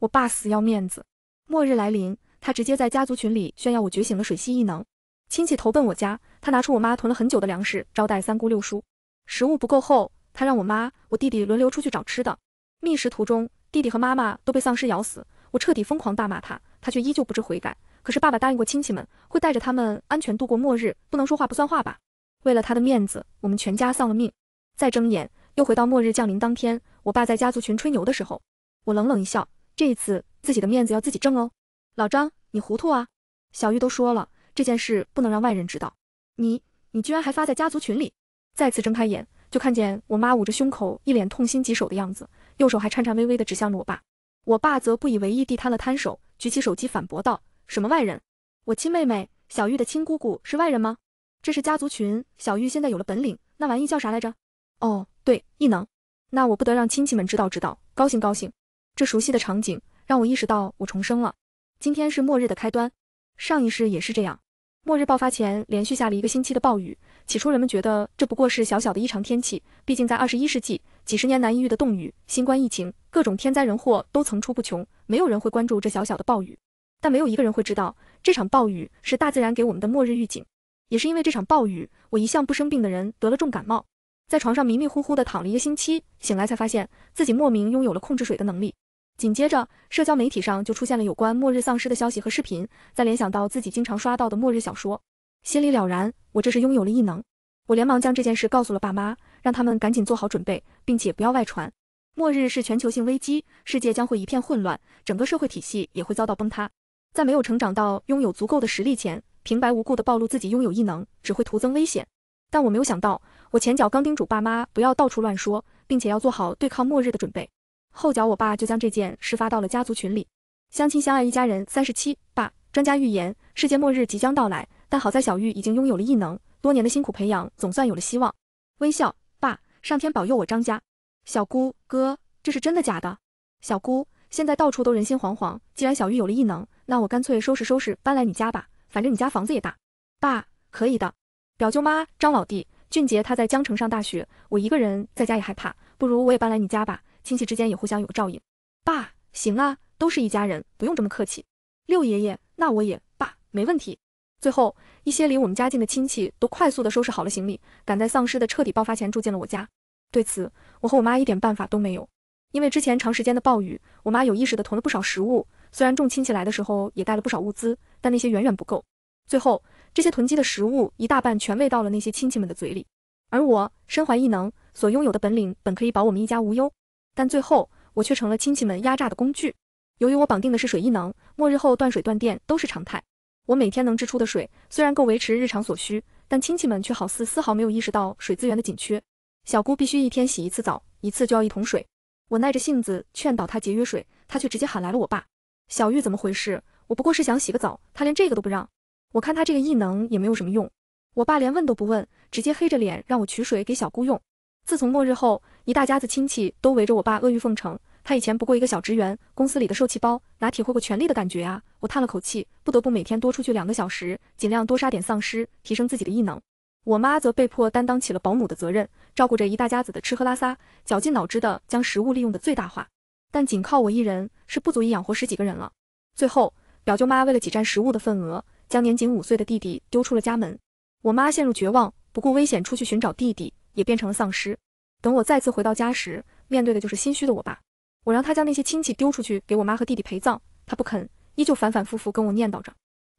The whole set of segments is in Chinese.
我爸死要面子，末日来临，他直接在家族群里炫耀我觉醒了水系异能。亲戚投奔我家，他拿出我妈囤了很久的粮食招待三姑六叔。食物不够后，他让我妈、我弟弟轮流出去找吃的。觅食途中，弟弟和妈妈都被丧尸咬死，我彻底疯狂大骂他，他却依旧不知悔改。可是爸爸答应过亲戚们会带着他们安全度过末日，不能说话不算话吧？为了他的面子，我们全家丧了命。再睁眼，又回到末日降临当天，我爸在家族群吹牛的时候，我冷冷一笑。这一次自己的面子要自己挣哦，老张，你糊涂啊！小玉都说了，这件事不能让外人知道。你你居然还发在家族群里！再次睁开眼，就看见我妈捂着胸口，一脸痛心疾首的样子，右手还颤颤巍巍地指向了我爸。我爸则不以为意地摊了摊手，举起手机反驳道：“什么外人？我亲妹妹小玉的亲姑姑是外人吗？这是家族群。小玉现在有了本领，那玩意叫啥来着？哦，对，异能。那我不得让亲戚们知道知道，高兴高兴。”这熟悉的场景让我意识到我重生了。今天是末日的开端，上一世也是这样。末日爆发前连续下了一个星期的暴雨，起初人们觉得这不过是小小的异常天气，毕竟在二十一世纪，几十年难一遇的冻雨、新冠疫情、各种天灾人祸都层出不穷，没有人会关注这小小的暴雨。但没有一个人会知道，这场暴雨是大自然给我们的末日预警。也是因为这场暴雨，我一向不生病的人得了重感冒，在床上迷迷糊糊的躺了一个星期，醒来才发现自己莫名拥有了控制水的能力。紧接着，社交媒体上就出现了有关末日丧尸的消息和视频。再联想到自己经常刷到的末日小说，心里了然，我这是拥有了异能。我连忙将这件事告诉了爸妈，让他们赶紧做好准备，并且不要外传。末日是全球性危机，世界将会一片混乱，整个社会体系也会遭到崩塌。在没有成长到拥有足够的实力前，平白无故的暴露自己拥有异能，只会徒增危险。但我没有想到，我前脚刚叮嘱爸妈不要到处乱说，并且要做好对抗末日的准备。后脚，我爸就将这件事发到了家族群里。相亲相爱一家人，三十七。爸，专家预言世界末日即将到来，但好在小玉已经拥有了异能，多年的辛苦培养总算有了希望。微笑，爸，上天保佑我张家。小姑，哥，这是真的假的？小姑，现在到处都人心惶惶，既然小玉有了异能，那我干脆收拾收拾搬来你家吧，反正你家房子也大。爸，可以的。表舅妈，张老弟，俊杰他在江城上大学，我一个人在家也害怕，不如我也搬来你家吧。亲戚之间也互相有个照应，爸，行啊，都是一家人，不用这么客气。六爷爷，那我也，爸，没问题。最后，一些离我们家近的亲戚都快速的收拾好了行李，赶在丧尸的彻底爆发前住进了我家。对此，我和我妈一点办法都没有，因为之前长时间的暴雨，我妈有意识的囤了不少食物。虽然众亲戚来的时候也带了不少物资，但那些远远不够。最后，这些囤积的食物一大半全喂到了那些亲戚们的嘴里。而我身怀异能，所拥有的本领本可以保我们一家无忧。但最后，我却成了亲戚们压榨的工具。由于我绑定的是水异能，末日后断水断电都是常态。我每天能支出的水虽然够维持日常所需，但亲戚们却好似丝毫没有意识到水资源的紧缺。小姑必须一天洗一次澡，一次就要一桶水。我耐着性子劝导她节约水，她却直接喊来了我爸。小玉怎么回事？我不过是想洗个澡，她连这个都不让。我看她这个异能也没有什么用。我爸连问都不问，直接黑着脸让我取水给小姑用。自从末日后，一大家子亲戚都围着我爸阿谀奉承。他以前不过一个小职员，公司里的受气包，哪体会过权力的感觉啊？我叹了口气，不得不每天多出去两个小时，尽量多杀点丧尸，提升自己的异能。我妈则被迫担当起了保姆的责任，照顾着一大家子的吃喝拉撒，绞尽脑汁的将食物利用的最大化。但仅靠我一人是不足以养活十几个人了。最后，表舅妈为了挤占食物的份额，将年仅五岁的弟弟丢出了家门。我妈陷入绝望，不顾危险出去寻找弟弟。也变成了丧尸。等我再次回到家时，面对的就是心虚的我爸。我让他将那些亲戚丢出去，给我妈和弟弟陪葬，他不肯，依旧反反复复跟我念叨着：“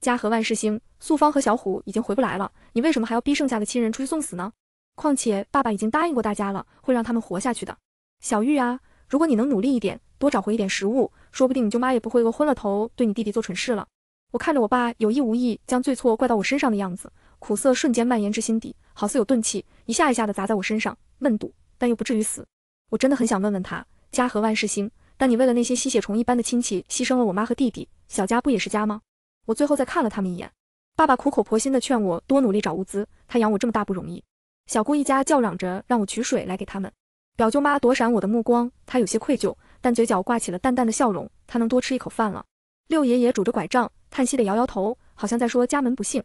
家和万事兴。”素芳和小虎已经回不来了，你为什么还要逼剩下的亲人出去送死呢？况且爸爸已经答应过大家了，会让他们活下去的。小玉啊，如果你能努力一点，多找回一点食物，说不定你舅妈也不会饿昏了头，对你弟弟做蠢事了。我看着我爸有意无意将罪错怪到我身上的样子。苦涩瞬间蔓延至心底，好似有钝器一下一下的砸在我身上，闷堵，但又不至于死。我真的很想问问他，家和万事兴，但你为了那些吸血虫一般的亲戚，牺牲了我妈和弟弟，小家不也是家吗？我最后再看了他们一眼。爸爸苦口婆心的劝我多努力找物资，他养我这么大不容易。小姑一家叫嚷着让我取水来给他们。表舅妈躲闪我的目光，她有些愧疚，但嘴角挂起了淡淡的笑容，她能多吃一口饭了。六爷爷拄着拐杖，叹息的摇摇头，好像在说家门不幸。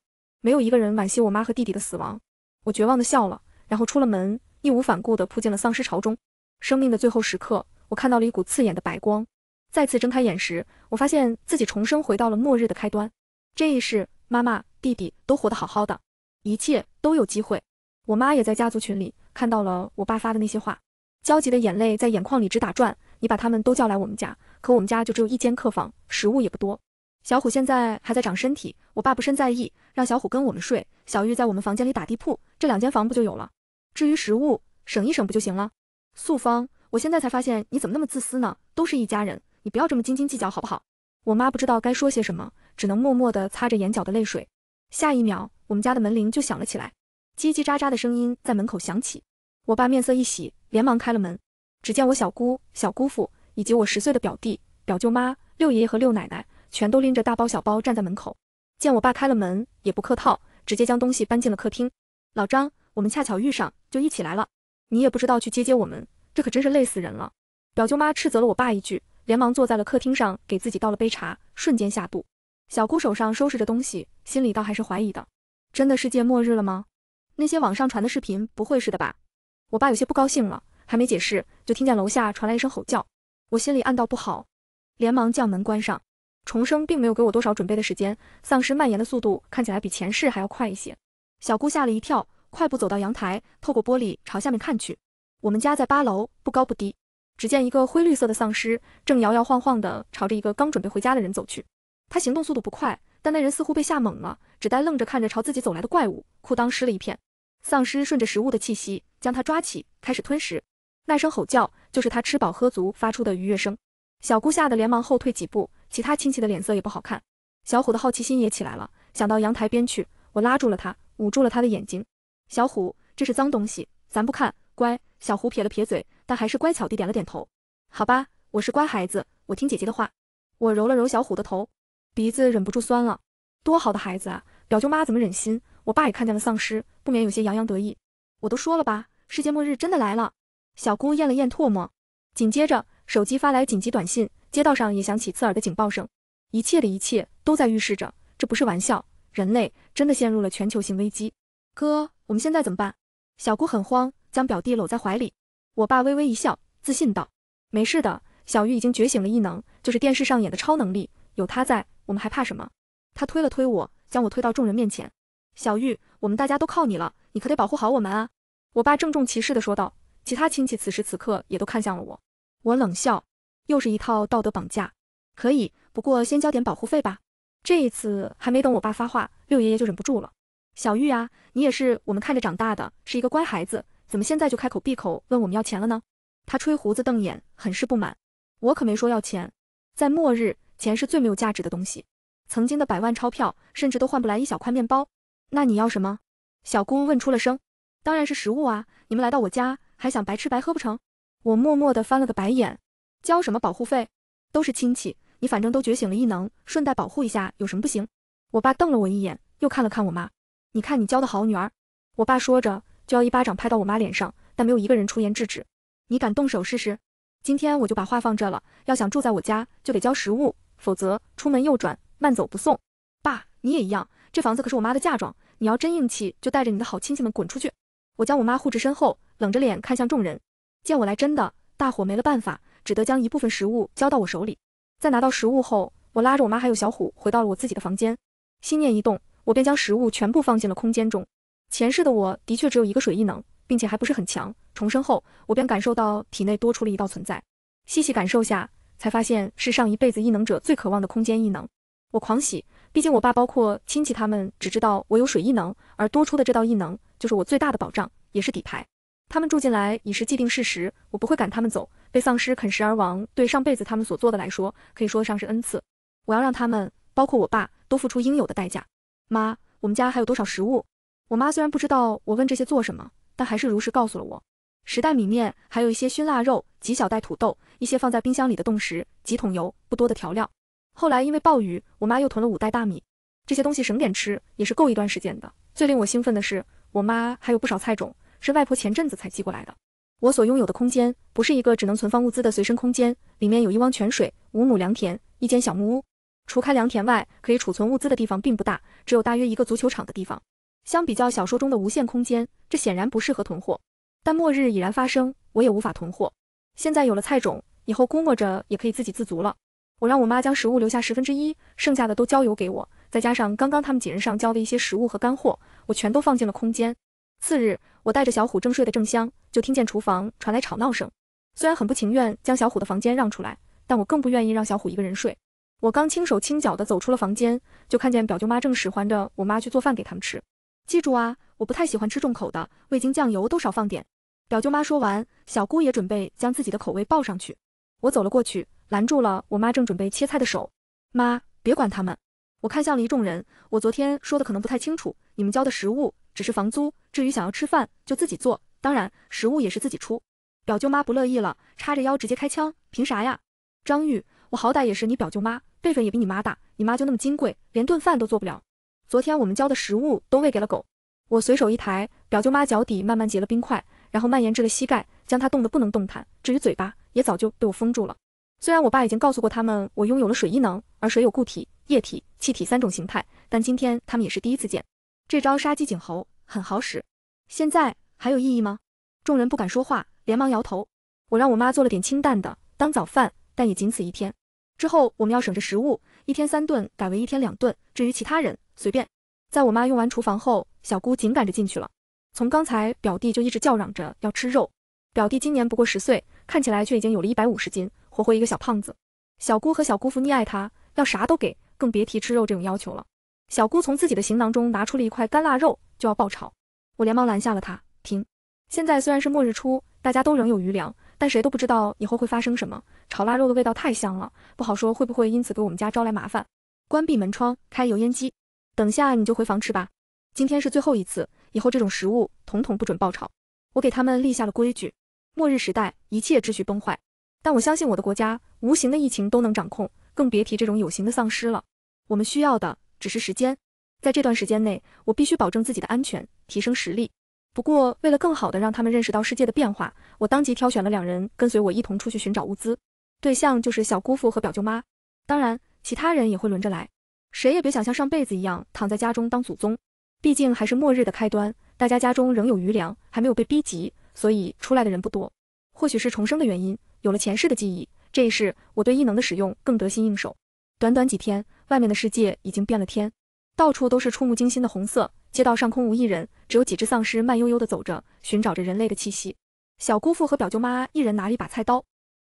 没有一个人惋惜我妈和弟弟的死亡，我绝望地笑了，然后出了门，义无反顾地扑进了丧尸潮中。生命的最后时刻，我看到了一股刺眼的白光。再次睁开眼时，我发现自己重生回到了末日的开端。这一世，妈妈、弟弟都活得好好的，一切都有机会。我妈也在家族群里看到了我爸发的那些话，焦急的眼泪在眼眶里直打转。你把他们都叫来我们家，可我们家就只有一间客房，食物也不多。小虎现在还在长身体，我爸不甚在意，让小虎跟我们睡。小玉在我们房间里打地铺，这两间房不就有了？至于食物，省一省不就行了？素芳，我现在才发现你怎么那么自私呢？都是一家人，你不要这么斤斤计较好不好？我妈不知道该说些什么，只能默默地擦着眼角的泪水。下一秒，我们家的门铃就响了起来，叽叽喳喳的声音在门口响起。我爸面色一喜，连忙开了门，只见我小姑、小姑父，以及我十岁的表弟、表舅妈、六爷爷和六奶奶。全都拎着大包小包站在门口，见我爸开了门，也不客套，直接将东西搬进了客厅。老张，我们恰巧遇上，就一起来了。你也不知道去接接我们，这可真是累死人了。表舅妈斥责了我爸一句，连忙坐在了客厅上，给自己倒了杯茶，瞬间下肚。小姑手上收拾着东西，心里倒还是怀疑的：真的世界末日了吗？那些网上传的视频不会是的吧？我爸有些不高兴了，还没解释，就听见楼下传来一声吼叫，我心里暗道不好，连忙将门关上。重生并没有给我多少准备的时间，丧尸蔓延的速度看起来比前世还要快一些。小姑吓了一跳，快步走到阳台，透过玻璃朝下面看去。我们家在八楼，不高不低。只见一个灰绿色的丧尸正摇摇晃晃地朝着一个刚准备回家的人走去。他行动速度不快，但那人似乎被吓懵了，只呆愣着看着朝自己走来的怪物，裤裆湿了一片。丧尸顺着食物的气息将他抓起，开始吞食。那声吼叫就是他吃饱喝足发出的愉悦声。小姑吓得连忙后退几步。其他亲戚的脸色也不好看，小虎的好奇心也起来了，想到阳台边去。我拉住了他，捂住了他的眼睛。小虎，这是脏东西，咱不看，乖。小虎撇了撇嘴，但还是乖巧地点了点头。好吧，我是乖孩子，我听姐姐的话。我揉了揉小虎的头，鼻子忍不住酸了。多好的孩子啊！表舅妈怎么忍心？我爸也看见了丧尸，不免有些洋洋得意。我都说了吧，世界末日真的来了。小姑咽了咽唾沫，紧接着手机发来紧急短信。街道上也响起刺耳的警报声，一切的一切都在预示着，这不是玩笑，人类真的陷入了全球性危机。哥，我们现在怎么办？小姑很慌，将表弟搂在怀里。我爸微微一笑，自信道：“没事的，小玉已经觉醒了异能，就是电视上演的超能力。有他在，我们还怕什么？”他推了推我，将我推到众人面前。小玉，我们大家都靠你了，你可得保护好我们啊！”我爸郑重其事地说道。其他亲戚此时此刻也都看向了我，我冷笑。又是一套道德绑架，可以，不过先交点保护费吧。这一次还没等我爸发话，六爷爷就忍不住了：“小玉啊，你也是我们看着长大的，是一个乖孩子，怎么现在就开口闭口问我们要钱了呢？”他吹胡子瞪眼，很是不满。我可没说要钱，在末日，钱是最没有价值的东西，曾经的百万钞票，甚至都换不来一小块面包。那你要什么？小姑问出了声。当然是食物啊！你们来到我家，还想白吃白喝不成？我默默地翻了个白眼。交什么保护费？都是亲戚，你反正都觉醒了异能，顺带保护一下有什么不行？我爸瞪了我一眼，又看了看我妈，你看你教的好女儿。我爸说着就要一巴掌拍到我妈脸上，但没有一个人出言制止。你敢动手试试？今天我就把话放这了，要想住在我家就得交食物，否则出门右转，慢走不送。爸，你也一样，这房子可是我妈的嫁妆，你要真硬气，就带着你的好亲戚们滚出去。我将我妈护至身后，冷着脸看向众人，见我来真的，大伙没了办法。只得将一部分食物交到我手里。在拿到食物后，我拉着我妈还有小虎回到了我自己的房间。心念一动，我便将食物全部放进了空间中。前世的我的确只有一个水异能，并且还不是很强。重生后，我便感受到体内多出了一道存在。细细感受下，才发现是上一辈子异能者最渴望的空间异能。我狂喜，毕竟我爸包括亲戚他们只知道我有水异能，而多出的这道异能就是我最大的保障，也是底牌。他们住进来已是既定事实，我不会赶他们走。被丧尸啃食而亡，对上辈子他们所做的来说，可以说得上是恩赐。我要让他们，包括我爸，都付出应有的代价。妈，我们家还有多少食物？我妈虽然不知道我问这些做什么，但还是如实告诉了我：十袋米面，还有一些熏腊肉，几小袋土豆，一些放在冰箱里的冻食，几桶油，不多的调料。后来因为暴雨，我妈又囤了五袋大米。这些东西省点吃也是够一段时间的。最令我兴奋的是，我妈还有不少菜种。是外婆前阵子才寄过来的。我所拥有的空间不是一个只能存放物资的随身空间，里面有一汪泉水、五亩良田、一间小木屋。除开良田外，可以储存物资的地方并不大，只有大约一个足球场的地方。相比较小说中的无限空间，这显然不适合囤货。但末日已然发生，我也无法囤货。现在有了菜种，以后估摸着也可以自给自足了。我让我妈将食物留下十分之一，剩下的都交由给我，再加上刚刚他们几人上交的一些食物和干货，我全都放进了空间。次日，我带着小虎正睡得正香，就听见厨房传来吵闹声。虽然很不情愿将小虎的房间让出来，但我更不愿意让小虎一个人睡。我刚轻手轻脚地走出了房间，就看见表舅妈正使唤着我妈去做饭给他们吃。记住啊，我不太喜欢吃重口的，味精酱油都少放点。表舅妈说完，小姑也准备将自己的口味报上去。我走了过去，拦住了我妈正准备切菜的手。妈，别管他们。我看向了一众人，我昨天说的可能不太清楚，你们教的食物。只是房租，至于想要吃饭就自己做，当然食物也是自己出。表舅妈不乐意了，叉着腰直接开枪，凭啥呀？张玉，我好歹也是你表舅妈，辈分也比你妈大，你妈就那么金贵，连顿饭都做不了。昨天我们交的食物都喂给了狗。我随手一抬，表舅妈脚底慢慢结了冰块，然后蔓延至了膝盖，将她冻得不能动弹。至于嘴巴，也早就被我封住了。虽然我爸已经告诉过他们，我拥有了水异能，而水有固体、液体、气体三种形态，但今天他们也是第一次见。这招杀鸡儆猴很好使，现在还有意义吗？众人不敢说话，连忙摇头。我让我妈做了点清淡的当早饭，但也仅此一天。之后我们要省着食物，一天三顿改为一天两顿。至于其他人，随便。在我妈用完厨房后，小姑紧赶着进去了。从刚才表弟就一直叫嚷着要吃肉。表弟今年不过十岁，看起来却已经有了一百五十斤，活活一个小胖子。小姑和小姑父溺爱他，要啥都给，更别提吃肉这种要求了。小姑从自己的行囊中拿出了一块干腊肉，就要爆炒。我连忙拦下了她：“停！现在虽然是末日初，大家都仍有余粮，但谁都不知道以后会发生什么。炒腊肉的味道太香了，不好说会不会因此给我们家招来麻烦。关闭门窗，开油烟机。等下你就回房吃吧。今天是最后一次，以后这种食物统统不准爆炒。我给他们立下了规矩。末日时代，一切秩序崩坏，但我相信我的国家，无形的疫情都能掌控，更别提这种有形的丧尸了。我们需要的。”只是时间，在这段时间内，我必须保证自己的安全，提升实力。不过，为了更好的让他们认识到世界的变化，我当即挑选了两人跟随我一同出去寻找物资，对象就是小姑父和表舅妈。当然，其他人也会轮着来，谁也别想像上辈子一样躺在家中当祖宗。毕竟还是末日的开端，大家家中仍有余粮，还没有被逼急，所以出来的人不多。或许是重生的原因，有了前世的记忆，这一世我对异能的使用更得心应手。短短几天，外面的世界已经变了天，到处都是触目惊心的红色。街道上空无一人，只有几只丧尸慢悠悠地走着，寻找着人类的气息。小姑父和表舅妈一人拿了一把菜刀，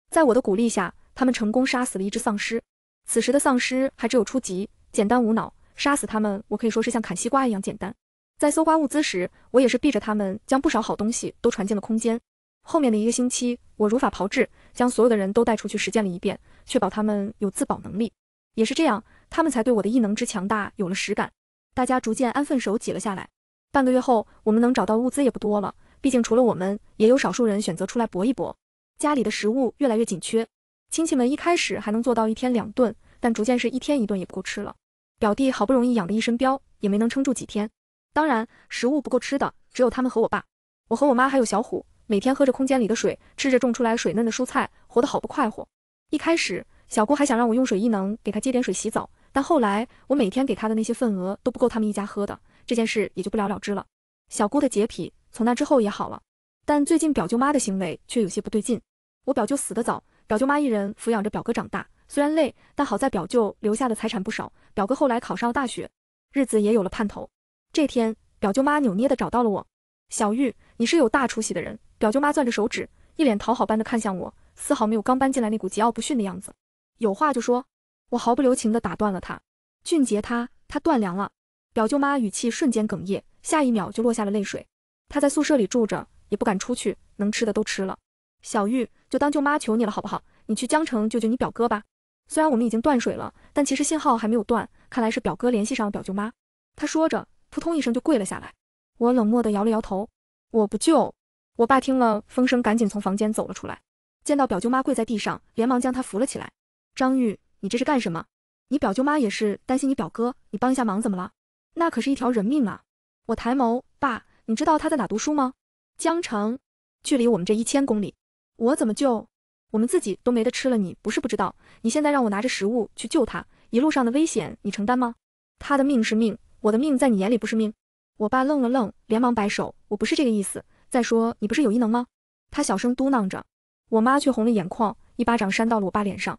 在我的鼓励下，他们成功杀死了一只丧尸。此时的丧尸还只有初级，简单无脑，杀死他们，我可以说是像砍西瓜一样简单。在搜刮物资时，我也是避着他们将不少好东西都传进了空间。后面的一个星期，我如法炮制，将所有的人都带出去实践了一遍，确保他们有自保能力。也是这样，他们才对我的异能之强大有了实感。大家逐渐安分守己了下来。半个月后，我们能找到物资也不多了。毕竟除了我们，也有少数人选择出来搏一搏。家里的食物越来越紧缺，亲戚们一开始还能做到一天两顿，但逐渐是一天一顿也不够吃了。表弟好不容易养的一身膘也没能撑住几天。当然，食物不够吃的只有他们和我爸。我和我妈还有小虎，每天喝着空间里的水，吃着种出来水嫩的蔬菜，活得好不快活。一开始。小姑还想让我用水异能给她接点水洗澡，但后来我每天给她的那些份额都不够他们一家喝的，这件事也就不了了之了。小姑的洁癖从那之后也好了，但最近表舅妈的行为却有些不对劲。我表舅死得早，表舅妈一人抚养着表哥长大，虽然累，但好在表舅留下的财产不少，表哥后来考上了大学，日子也有了盼头。这天，表舅妈扭捏地找到了我，小玉，你是有大出息的人。表舅妈攥着手指，一脸讨好般的看向我，丝毫没有刚搬进来那股桀骜不驯的样子。有话就说，我毫不留情地打断了他。俊杰，他他断粮了。表舅妈语气瞬间哽咽，下一秒就落下了泪水。他在宿舍里住着，也不敢出去，能吃的都吃了。小玉，就当舅妈求你了，好不好？你去江城救救你表哥吧。虽然我们已经断水了，但其实信号还没有断。看来是表哥联系上了表舅妈。他说着，扑通一声就跪了下来。我冷漠地摇了摇头，我不救。我爸听了风声，赶紧从房间走了出来，见到表舅妈跪在地上，连忙将她扶了起来。张玉，你这是干什么？你表舅妈也是担心你表哥，你帮一下忙，怎么了？那可是一条人命啊！我抬眸，爸，你知道他在哪读书吗？江城，距离我们这一千公里，我怎么救？我们自己都没得吃了，你不是不知道。你现在让我拿着食物去救他，一路上的危险你承担吗？他的命是命，我的命在你眼里不是命。我爸愣了愣，连忙摆手，我不是这个意思。再说，你不是有异能吗？他小声嘟囔着，我妈却红了眼眶，一巴掌扇到了我爸脸上。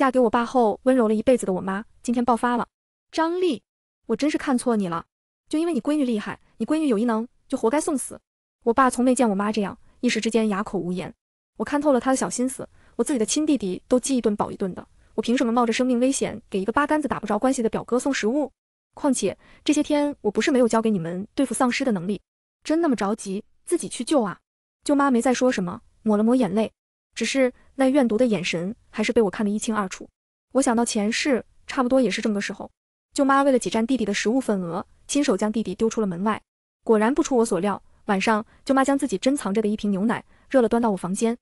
嫁给我爸后温柔了一辈子的我妈，今天爆发了。张丽，我真是看错你了。就因为你闺女厉害，你闺女有异能，就活该送死。我爸从没见我妈这样，一时之间哑口无言。我看透了他的小心思。我自己的亲弟弟都饥一顿饱一顿的，我凭什么冒着生命危险给一个八竿子打不着关系的表哥送食物？况且这些天我不是没有教给你们对付丧尸的能力，真那么着急自己去救啊？舅妈没再说什么，抹了抹眼泪，只是。那怨毒的眼神还是被我看得一清二楚。我想到前世差不多也是这么个时候，舅妈为了挤占弟弟的食物份额，亲手将弟弟丢出了门外。果然不出我所料，晚上舅妈将自己珍藏着的一瓶牛奶热了，端到我房间。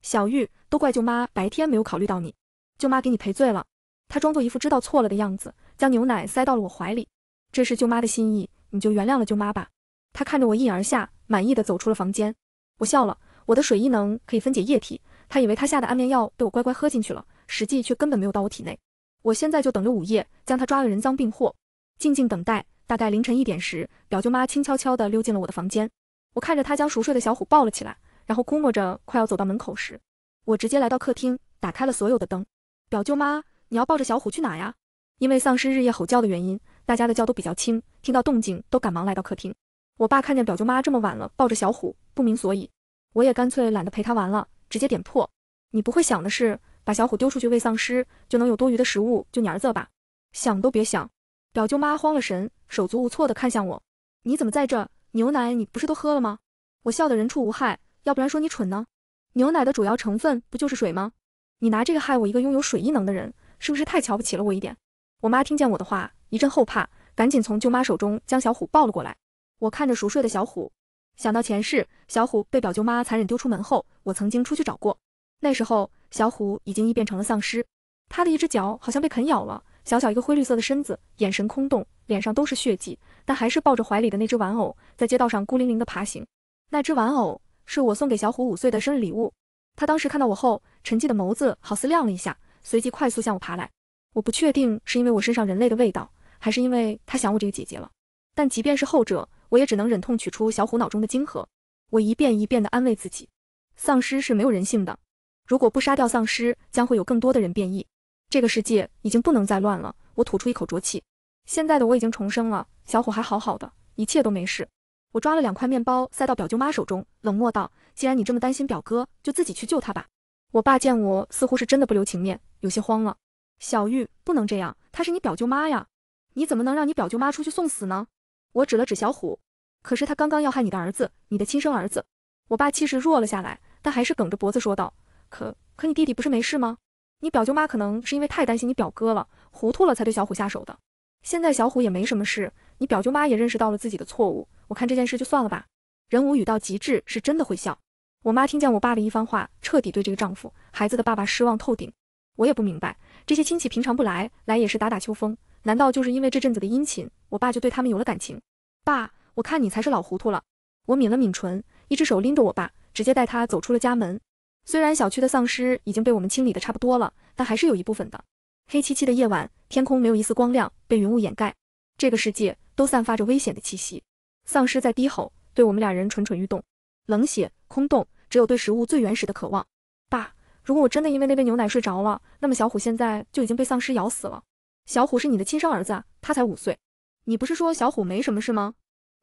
小玉，都怪舅妈白天没有考虑到你，舅妈给你赔罪了。她装作一副知道错了的样子，将牛奶塞到了我怀里。这是舅妈的心意，你就原谅了舅妈吧。她看着我一饮而下，满意的走出了房间。我笑了，我的水异能可以分解液体。他以为他下的安眠药被我乖乖喝进去了，实际却根本没有到我体内。我现在就等着午夜将他抓了人赃并获，静静等待。大概凌晨一点时，表舅妈轻悄悄地溜进了我的房间。我看着她将熟睡的小虎抱了起来，然后估摸着快要走到门口时，我直接来到客厅，打开了所有的灯。表舅妈，你要抱着小虎去哪呀？因为丧尸日夜吼叫的原因，大家的觉都比较轻，听到动静都赶忙来到客厅。我爸看见表舅妈这么晚了抱着小虎，不明所以。我也干脆懒得陪他玩了。直接点破，你不会想的是把小虎丢出去喂丧尸就能有多余的食物救你儿子吧？想都别想！表舅妈慌了神，手足无措地看向我，你怎么在这？牛奶你不是都喝了吗？我笑得人畜无害，要不然说你蠢呢？牛奶的主要成分不就是水吗？你拿这个害我一个拥有水异能的人，是不是太瞧不起了我一点？我妈听见我的话，一阵后怕，赶紧从舅妈手中将小虎抱了过来。我看着熟睡的小虎。想到前世，小虎被表舅妈残忍丢出门后，我曾经出去找过。那时候，小虎已经异变成了丧尸，他的一只脚好像被啃咬了，小小一个灰绿色的身子，眼神空洞，脸上都是血迹，但还是抱着怀里的那只玩偶，在街道上孤零零的爬行。那只玩偶是我送给小虎五岁的生日礼物，他当时看到我后，沉寂的眸子好似亮了一下，随即快速向我爬来。我不确定是因为我身上人类的味道，还是因为他想我这个姐姐了。但即便是后者。我也只能忍痛取出小虎脑中的晶核，我一遍一遍地安慰自己，丧尸是没有人性的，如果不杀掉丧尸，将会有更多的人变异，这个世界已经不能再乱了。我吐出一口浊气，现在的我已经重生了，小虎还好好的，一切都没事。我抓了两块面包塞到表舅妈手中，冷漠道：“既然你这么担心表哥，就自己去救他吧。”我爸见我似乎是真的不留情面，有些慌了：“小玉不能这样，他是你表舅妈呀，你怎么能让你表舅妈出去送死呢？”我指了指小虎，可是他刚刚要害你的儿子，你的亲生儿子。我爸气势弱了下来，但还是梗着脖子说道：“可可，你弟弟不是没事吗？你表舅妈可能是因为太担心你表哥了，糊涂了才对小虎下手的。现在小虎也没什么事，你表舅妈也认识到了自己的错误，我看这件事就算了吧。”人无语到极致，是真的会笑。我妈听见我爸的一番话，彻底对这个丈夫、孩子的爸爸失望透顶。我也不明白，这些亲戚平常不来，来也是打打秋风。难道就是因为这阵子的殷勤，我爸就对他们有了感情？爸，我看你才是老糊涂了。我抿了抿唇，一只手拎着我爸，直接带他走出了家门。虽然小区的丧尸已经被我们清理的差不多了，但还是有一部分的。黑漆漆的夜晚，天空没有一丝光亮，被云雾掩盖。这个世界都散发着危险的气息。丧尸在低吼，对我们俩人蠢蠢欲动。冷血、空洞，只有对食物最原始的渴望。爸，如果我真的因为那杯牛奶睡着了，那么小虎现在就已经被丧尸咬死了。小虎是你的亲生儿子，他才五岁。你不是说小虎没什么事吗？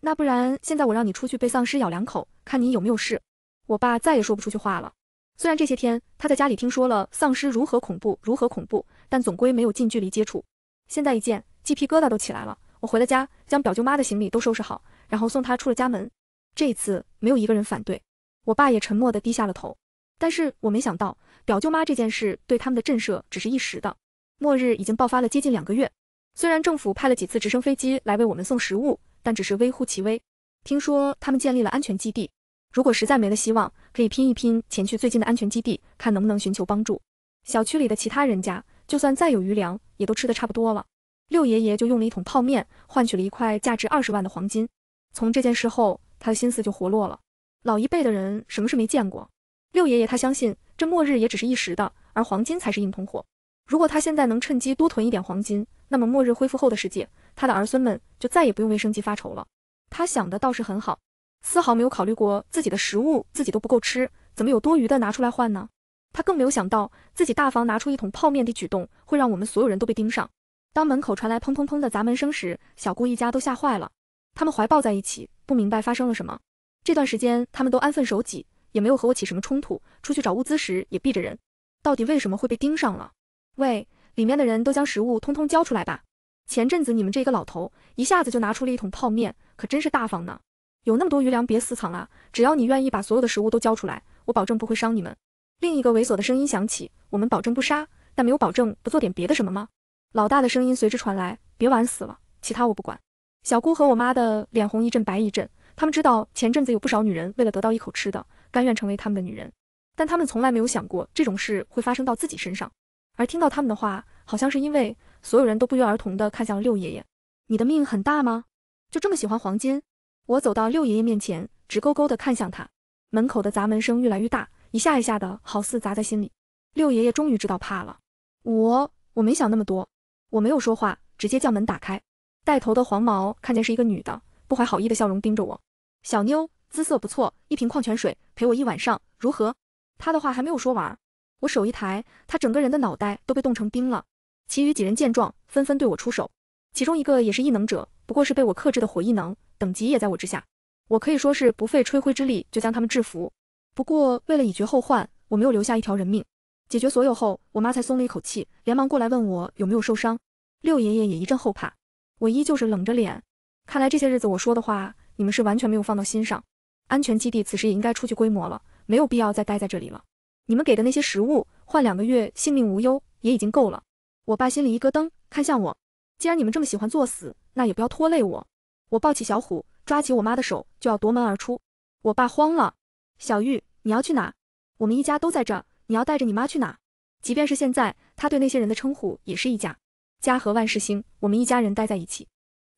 那不然现在我让你出去被丧尸咬两口，看你有没有事。我爸再也说不出去话了。虽然这些天他在家里听说了丧尸如何恐怖，如何恐怖，但总归没有近距离接触。现在一见，鸡皮疙瘩都起来了。我回了家，将表舅妈的行李都收拾好，然后送她出了家门。这次没有一个人反对，我爸也沉默的低下了头。但是我没想到，表舅妈这件事对他们的震慑只是一时的。末日已经爆发了接近两个月，虽然政府派了几次直升飞机来为我们送食物，但只是微乎其微。听说他们建立了安全基地，如果实在没了希望，可以拼一拼前去最近的安全基地，看能不能寻求帮助。小区里的其他人家，就算再有余粮，也都吃得差不多了。六爷爷就用了一桶泡面换取了一块价值二十万的黄金。从这件事后，他的心思就活络了。老一辈的人，什么是没见过？六爷爷他相信，这末日也只是一时的，而黄金才是硬通货。如果他现在能趁机多囤一点黄金，那么末日恢复后的世界，他的儿孙们就再也不用为生计发愁了。他想的倒是很好，丝毫没有考虑过自己的食物自己都不够吃，怎么有多余的拿出来换呢？他更没有想到，自己大方拿出一桶泡面的举动，会让我们所有人都被盯上。当门口传来砰砰砰的砸门声时，小姑一家都吓坏了，他们怀抱在一起，不明白发生了什么。这段时间他们都安分守己，也没有和我起什么冲突，出去找物资时也避着人。到底为什么会被盯上了？喂，里面的人都将食物通通交出来吧。前阵子你们这个老头一下子就拿出了一桶泡面，可真是大方呢。有那么多余粮，别私藏啊。只要你愿意把所有的食物都交出来，我保证不会伤你们。另一个猥琐的声音响起：“我们保证不杀，但没有保证不做点别的什么吗？”老大的声音随之传来：“别玩死了，其他我不管。”小姑和我妈的脸红一阵白一阵，他们知道前阵子有不少女人为了得到一口吃的，甘愿成为他们的女人，但他们从来没有想过这种事会发生到自己身上。而听到他们的话，好像是因为所有人都不约而同的看向了六爷爷。你的命很大吗？就这么喜欢黄金？我走到六爷爷面前，直勾勾的看向他。门口的砸门声越来越大，一下一下的，好似砸在心里。六爷爷终于知道怕了。我我没想那么多，我没有说话，直接将门打开。带头的黄毛看见是一个女的，不怀好意的笑容盯着我。小妞，姿色不错，一瓶矿泉水，陪我一晚上，如何？他的话还没有说完。我手一抬，他整个人的脑袋都被冻成冰了。其余几人见状，纷纷对我出手。其中一个也是异能者，不过是被我克制的火异能，等级也在我之下。我可以说是不费吹灰之力就将他们制服。不过为了以绝后患，我没有留下一条人命。解决所有后，我妈才松了一口气，连忙过来问我有没有受伤。六爷爷也一阵后怕。我依旧是冷着脸。看来这些日子我说的话，你们是完全没有放到心上。安全基地此时也应该出去规模了，没有必要再待在这里了。你们给的那些食物，换两个月性命无忧也已经够了。我爸心里一咯噔，看向我。既然你们这么喜欢作死，那也不要拖累我。我抱起小虎，抓起我妈的手，就要夺门而出。我爸慌了：“小玉，你要去哪？我们一家都在这，你要带着你妈去哪？”即便是现在，他对那些人的称呼也是一家。家和万事兴，我们一家人待在一起，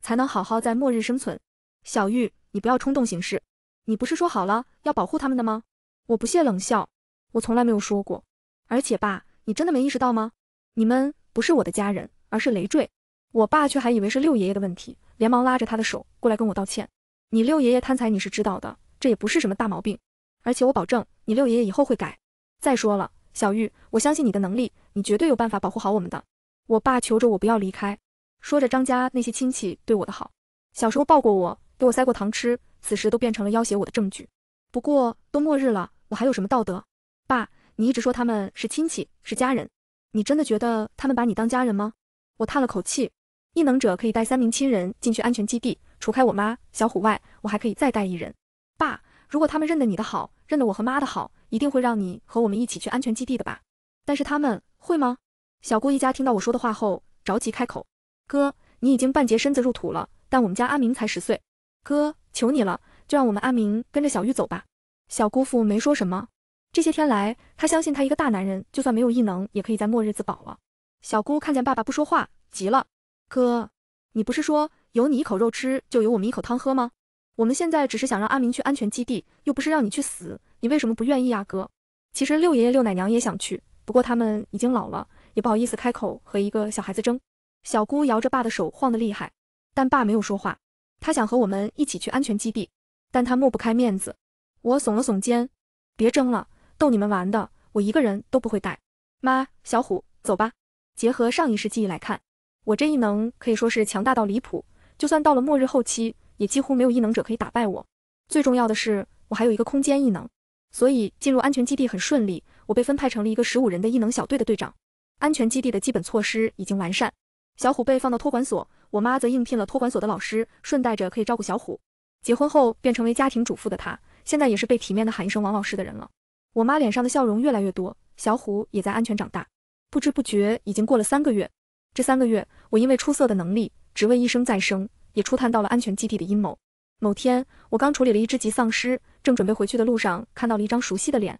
才能好好在末日生存。小玉，你不要冲动行事。你不是说好了要保护他们的吗？我不屑冷笑。我从来没有说过，而且爸，你真的没意识到吗？你们不是我的家人，而是累赘。我爸却还以为是六爷爷的问题，连忙拉着他的手过来跟我道歉。你六爷爷贪财你是知道的，这也不是什么大毛病。而且我保证，你六爷爷以后会改。再说了，小玉，我相信你的能力，你绝对有办法保护好我们的。我爸求着我不要离开，说着张家那些亲戚对我的好，小时候抱过我，给我塞过糖吃，此时都变成了要挟我的证据。不过都末日了，我还有什么道德？爸，你一直说他们是亲戚，是家人，你真的觉得他们把你当家人吗？我叹了口气，异能者可以带三名亲人进去安全基地，除开我妈小虎外，我还可以再带一人。爸，如果他们认得你的好，认得我和妈的好，一定会让你和我们一起去安全基地的吧？但是他们会吗？小姑一家听到我说的话后，着急开口，哥，你已经半截身子入土了，但我们家阿明才十岁，哥，求你了，就让我们阿明跟着小玉走吧。小姑父没说什么。这些天来，他相信他一个大男人，就算没有异能，也可以在末日自保了。小姑看见爸爸不说话，急了：“哥，你不是说有你一口肉吃，就有我们一口汤喝吗？我们现在只是想让阿明去安全基地，又不是让你去死，你为什么不愿意啊，哥？”其实六爷爷、六奶娘也想去，不过他们已经老了，也不好意思开口和一个小孩子争。小姑摇着爸的手，晃得厉害，但爸没有说话。他想和我们一起去安全基地，但他抹不开面子。我耸了耸肩：“别争了。”逗你们玩的，我一个人都不会带。妈，小虎，走吧。结合上一世记忆来看，我这异能可以说是强大到离谱，就算到了末日后期，也几乎没有异能者可以打败我。最重要的是，我还有一个空间异能，所以进入安全基地很顺利。我被分派成了一个十五人的异能小队的队长。安全基地的基本措施已经完善，小虎被放到托管所，我妈则应聘了托管所的老师，顺带着可以照顾小虎。结婚后便成为家庭主妇的她，现在也是被体面的喊一声王老师的人了。我妈脸上的笑容越来越多，小虎也在安全长大。不知不觉已经过了三个月。这三个月，我因为出色的能力，职位一升再升，也初探到了安全基地的阴谋。某天，我刚处理了一只级丧尸，正准备回去的路上，看到了一张熟悉的脸，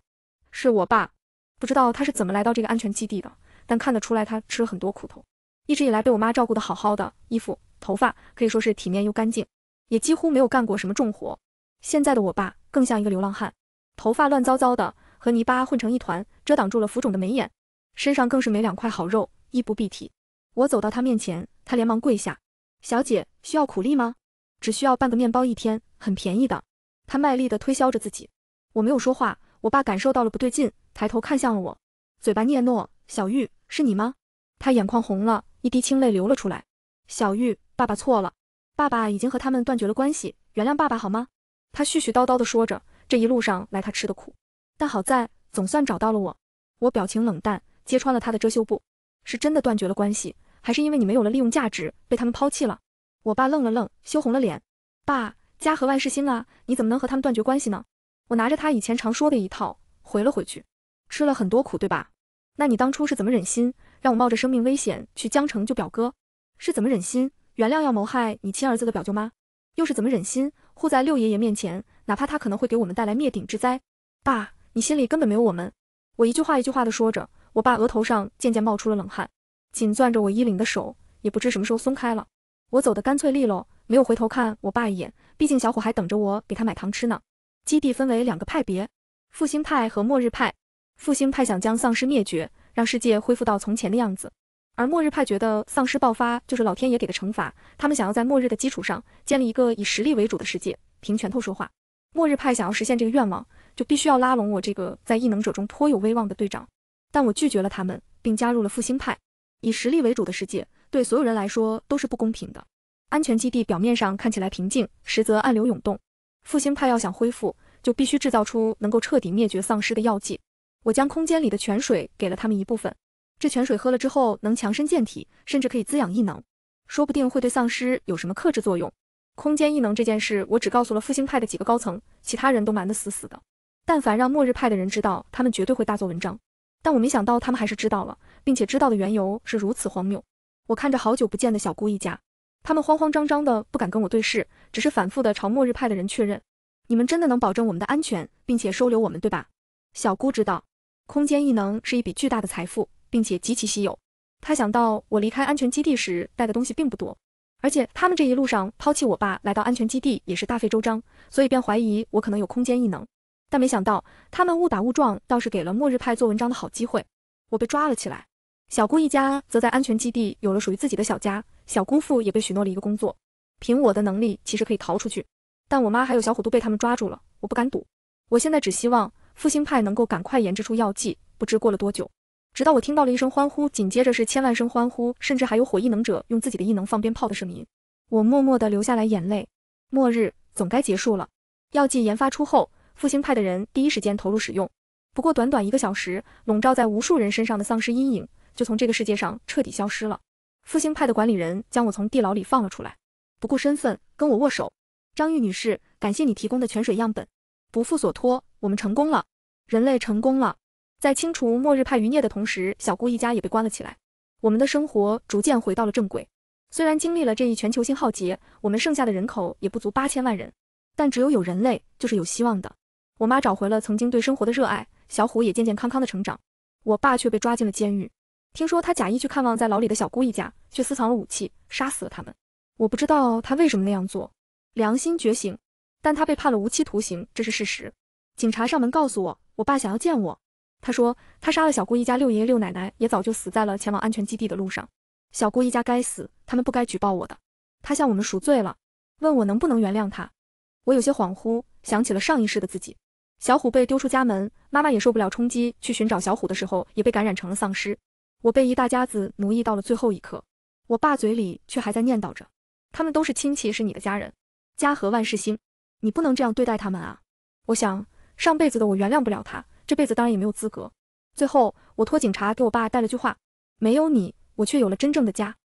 是我爸。不知道他是怎么来到这个安全基地的，但看得出来他吃了很多苦头。一直以来被我妈照顾的好好的，衣服、头发可以说是体面又干净，也几乎没有干过什么重活。现在的我爸更像一个流浪汉，头发乱糟糟的。和泥巴混成一团，遮挡住了浮肿的眉眼，身上更是没两块好肉，衣不蔽体。我走到他面前，他连忙跪下：“小姐需要苦力吗？只需要半个面包一天，很便宜的。”他卖力的推销着自己。我没有说话，我爸感受到了不对劲，抬头看向了我，嘴巴嗫嚅：“小玉是你吗？”他眼眶红了，一滴清泪流了出来：“小玉，爸爸错了，爸爸已经和他们断绝了关系，原谅爸爸好吗？”他絮絮叨叨的说着这一路上来他吃的苦。但好在总算找到了我，我表情冷淡，揭穿了他的遮羞布，是真的断绝了关系，还是因为你没有了利用价值，被他们抛弃了？我爸愣了愣，羞红了脸。爸，家和万事兴啊，你怎么能和他们断绝关系呢？我拿着他以前常说的一套回了回去，吃了很多苦，对吧？那你当初是怎么忍心让我冒着生命危险去江城救表哥？是怎么忍心原谅要谋害你亲儿子的表舅妈？又是怎么忍心护在六爷爷面前，哪怕他可能会给我们带来灭顶之灾？爸。你心里根本没有我们。我一句话一句话的说着，我爸额头上渐渐冒出了冷汗，紧攥着我衣领的手也不知什么时候松开了。我走的干脆利落，没有回头看我爸一眼，毕竟小虎还等着我给他买糖吃呢。基地分为两个派别：复兴派和末日派。复兴派想将丧尸灭绝，让世界恢复到从前的样子；而末日派觉得丧尸爆发就是老天爷给的惩罚，他们想要在末日的基础上建立一个以实力为主的世界，凭拳头说话。末日派想要实现这个愿望。就必须要拉拢我这个在异能者中颇有威望的队长，但我拒绝了他们，并加入了复兴派。以实力为主的世界，对所有人来说都是不公平的。安全基地表面上看起来平静，实则暗流涌动。复兴派要想恢复，就必须制造出能够彻底灭绝丧尸的药剂。我将空间里的泉水给了他们一部分，这泉水喝了之后能强身健体，甚至可以滋养异能，说不定会对丧尸有什么克制作用。空间异能这件事，我只告诉了复兴派的几个高层，其他人都瞒得死死的。但凡让末日派的人知道，他们绝对会大做文章。但我没想到他们还是知道了，并且知道的缘由是如此荒谬。我看着好久不见的小姑一家，他们慌慌张张的，不敢跟我对视，只是反复的朝末日派的人确认：“你们真的能保证我们的安全，并且收留我们，对吧？”小姑知道，空间异能是一笔巨大的财富，并且极其稀有。他想到我离开安全基地时带的东西并不多，而且他们这一路上抛弃我爸来到安全基地也是大费周章，所以便怀疑我可能有空间异能。但没想到，他们误打误撞倒是给了末日派做文章的好机会。我被抓了起来，小姑一家则在安全基地有了属于自己的小家，小姑父也被许诺了一个工作。凭我的能力，其实可以逃出去，但我妈还有小虎都被他们抓住了，我不敢赌。我现在只希望复兴派能够赶快研制出药剂。不知过了多久，直到我听到了一声欢呼，紧接着是千万声欢呼，甚至还有火异能者用自己的异能放鞭炮的声音。我默默的流下来眼泪，末日总该结束了。药剂研发出后。复兴派的人第一时间投入使用，不过短短一个小时，笼罩在无数人身上的丧尸阴影就从这个世界上彻底消失了。复兴派的管理人将我从地牢里放了出来，不顾身份跟我握手。张玉女士，感谢你提供的泉水样本，不负所托，我们成功了，人类成功了。在清除末日派余孽的同时，小姑一家也被关了起来。我们的生活逐渐回到了正轨。虽然经历了这一全球性浩劫，我们剩下的人口也不足八千万人，但只有有人类，就是有希望的。我妈找回了曾经对生活的热爱，小虎也健健康康的成长。我爸却被抓进了监狱。听说他假意去看望在牢里的小姑一家，却私藏了武器，杀死了他们。我不知道他为什么那样做，良心觉醒，但他被判了无期徒刑，这是事实。警察上门告诉我，我爸想要见我。他说他杀了小姑一家，六爷爷、六奶奶也早就死在了前往安全基地的路上。小姑一家该死，他们不该举报我的。他向我们赎罪了，问我能不能原谅他。我有些恍惚，想起了上一世的自己。小虎被丢出家门，妈妈也受不了冲击，去寻找小虎的时候也被感染成了丧尸。我被一大家子奴役到了最后一刻，我爸嘴里却还在念叨着：“他们都是亲戚，是你的家人，家和万事兴，你不能这样对待他们啊。”我想上辈子的我原谅不了他，这辈子当然也没有资格。最后，我托警察给我爸带了句话：“没有你，我却有了真正的家。”